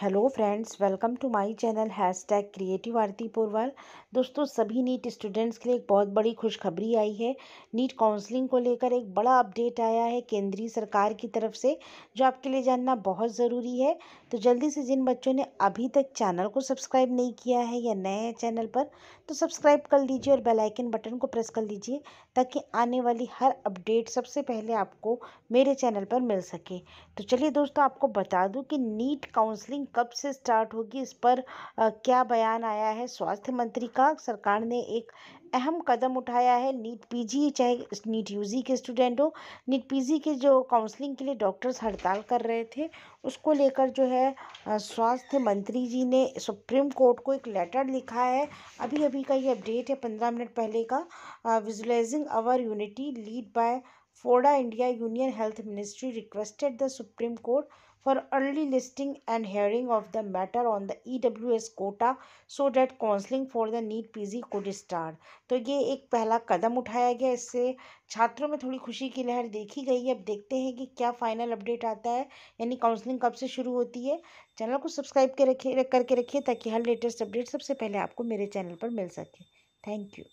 hello friends welcome to my channel hash tag creative Aarti Porwal दोस्तों सभी NEET students के लिए एक बहुत बड़ी खुशखबरी आई है नीट काउंसलिंग को लेकर एक बड़ा अपडेट आया है केंद्रीय सरकार की तरफ से जो आपके लिए जानना बहुत ज़रूरी है तो जल्दी से जिन बच्चों ने अभी तक चैनल को सब्सक्राइब नहीं किया है या नए हैं चैनल पर तो सब्सक्राइब कर लीजिए और बेलाइकन बटन को प्रेस कर लीजिए ताकि आने वाली हर अपडेट सबसे पहले आपको मेरे चैनल पर मिल सके तो चलिए दोस्तों आपको बता दूँ कि नीट काउंसलिंग कब से स्टार्ट होगी इस पर क्या बयान आया है स्वास्थ्य मंत्री का सरकार ने एक अहम कदम उठाया है नीट पीजी चाहे नीट यूजी के स्टूडेंट हो नीट पीजी के जो काउंसलिंग के लिए डॉक्टर्स हड़ताल कर रहे थे उसको लेकर जो है स्वास्थ्य मंत्री जी ने सुप्रीम कोर्ट को एक लेटर लिखा है अभी अभी का ये अपडेट है पंद्रह मिनट पहले का visualizing our unity lead by FORDA India union health ministry requested the supreme court for early listing and hearing of the matter on the E W S quota so that counselling for the NEET P G could start तो ये एक पहला कदम उठाया गया इससे छात्रों में थोड़ी खुशी की लहर देखी गई है अब देखते हैं कि क्या फाइनल अपडेट आता है यानी काउंसलिंग कब से शुरू होती है चैनल को सब्सक्राइब करके रखिए ताकि हर लेटेस्ट अपडेट सबसे पहले आपको मेरे चैनल पर मिल सके थैंक यू